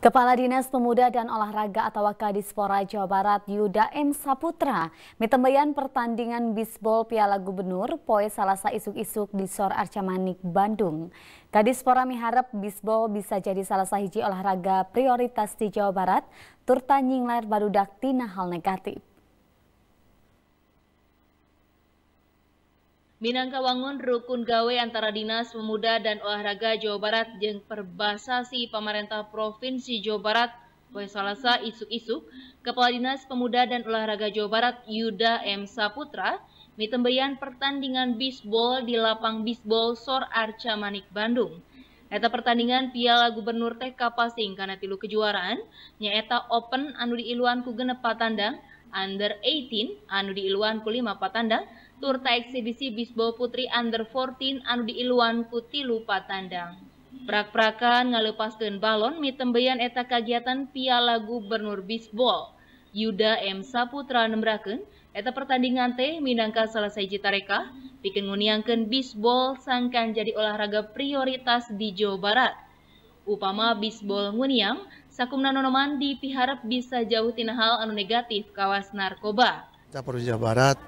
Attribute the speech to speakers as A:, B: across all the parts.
A: Kepala Dinas Pemuda dan Olahraga atau Kadispora Jawa Barat Yuda M. Saputra metembayan pertandingan bisbol Piala Gubernur Poe Salasa Isuk-Isuk di Sor Arca Manik, Bandung. Kadispora miharap bisbol bisa jadi salah satu olahraga prioritas di Jawa Barat, turta nyinglar baru tina hal negatif.
B: Minangkawangun rukun gawe antara Dinas Pemuda dan Olahraga Jawa Barat yang Perbasasi Pemerintah Provinsi Jawa Barat Poe Salasa isuk-isuk, Kepala Dinas Pemuda dan Olahraga Jawa Barat Yuda M. Saputra mitembeian pertandingan bisbol di lapang bisbol Sor Arca Manik Bandung. Eta pertandingan Piala Gubernur TK Pasing karena tilu kejuaraan, nyaeta Open anu di Iluan Kugene patandang, Under 18 anu di Iluan Kulima patandang, turta eksibisi bisbol putri under 14 anu diiluan kuti lupa tandang. Prak-prakan ngalepaskan balon mitembeyan eta kegiatan Piala Gubernur Bisbol. Yuda M. Saputra nembraken, eta pertandingan teh minangka selesai jitareka, bikin nguniangkan bisbol sangkan jadi olahraga prioritas di Jawa Barat. Upama bisbol nguniang, sakumna nonoman dipiharap bisa jauh tina hal anu negatif kawas narkoba.
C: Kapolres Jawa Barat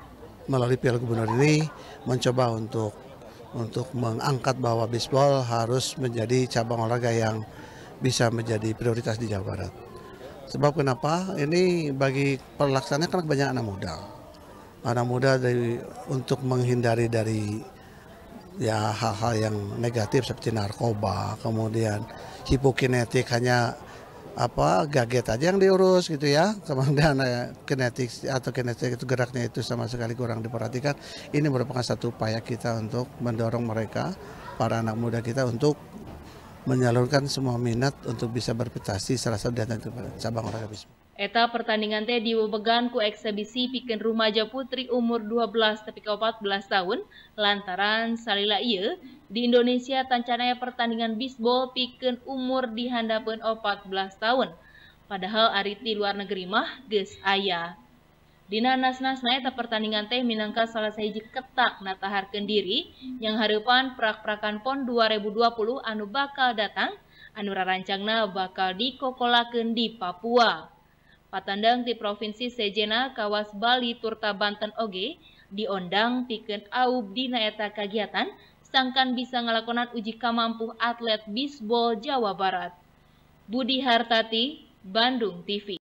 C: melalui Piala Gubernur ini mencoba untuk untuk mengangkat bahwa bisbol harus menjadi cabang olahraga yang bisa menjadi prioritas di Jawa Barat. Sebab kenapa? Ini bagi pelaksananya kan banyak anak muda. Anak muda dari untuk menghindari dari ya hal-hal yang negatif seperti narkoba, kemudian hipokinetik hanya apa gaget aja yang diurus gitu ya kemudian eh, kinetik atau kinetik itu geraknya itu sama sekali kurang diperhatikan ini merupakan satu upaya kita untuk mendorong mereka para anak muda kita untuk menyalurkan semua minat untuk bisa berprestasi salah satu di cabang olahraga bisnis.
B: Eta pertandingan teh diwebegan ku eksebisi pikin rumaja putri umur 12 tapi 14 tahun lantaran salila iya di Indonesia tancanaya pertandingan bisbol pikin umur dihandapun 14 tahun. Padahal ariti luar negeri mah ges ayah Dina nas-nas eta pertandingan teh minangka salah sahiji ketak natahar kendiri yang harapan prak-prakan PON 2020 anu bakal datang anu rarancangna bakal dikokolakan di Papua. Patandang di Provinsi Sejena, Kawas Bali, Turta Banten Oge, diondang piken aub dina eta kegiatan sangkan bisa ngelakonan uji kemampu atlet bisbol Jawa Barat. Budi Hartati, Bandung TV.